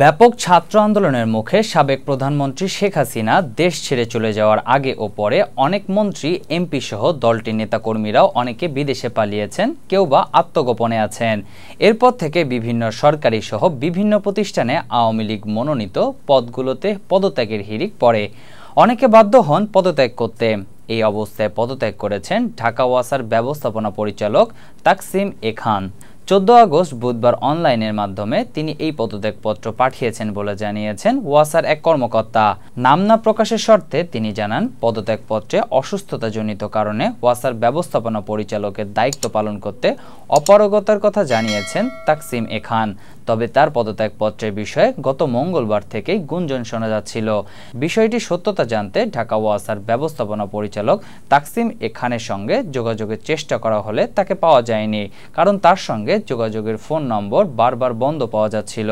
ব্যাপক ছাত্র আন্দোলনের মুখে সাবেক প্রধানমন্ত্রী শেখ হাসিনা দেশ ছেড়ে চলে যাওয়ার আগে ও পরে অনেক মন্ত্রী এমপি সহ দলটির নেতাকর্মীরাও অনেকে বিদেশে পালিয়েছেন কেউ বা আত্মগোপনে আছেন এরপর থেকে বিভিন্ন সরকারি সহ বিভিন্ন প্রতিষ্ঠানে আওয়ামী লীগ মনোনীত পদগুলোতে পদত্যাগের হিড়িক পড়ে অনেকে বাধ্য হন পদত্যাগ করতে এই অবস্থায় পদত্যাগ করেছেন ঢাকা ওয়াসার ব্যবস্থাপনা পরিচালক তাকসিম এ খান চোদ্দ আগস্ট বুধবার অনলাইনের মাধ্যমে তিনি এই পদত্যাগপত্র পাঠিয়েছেন বলে জানিয়েছেন ওয়াসার এক কর্মকর্তা নাম না প্রকাশের শর্তে তিনি জানান পদত্যাগপত্রে অসুস্থতাজনিত কারণে ওয়াসার ব্যবস্থাপনা পরিচালকের দায়িত্ব পালন করতে অপারগতার কথা জানিয়েছেন তাকসিম এ খান তবে তার পদত্যাগপত্রের বিষয়ে গত মঙ্গলবার থেকেই গুঞ্জন শোনা যাচ্ছিল বিষয়টি সত্যতা জানতে ঢাকা ওয়াসার ব্যবস্থাপনা পরিচালক তাকসিম এ খানের সঙ্গে যোগাযোগের চেষ্টা করা হলে তাকে পাওয়া যায়নি কারণ তার সঙ্গে যোগাযোগের ফোন নম্বর বারবার বন্ধ পাওয়া যাচ্ছিল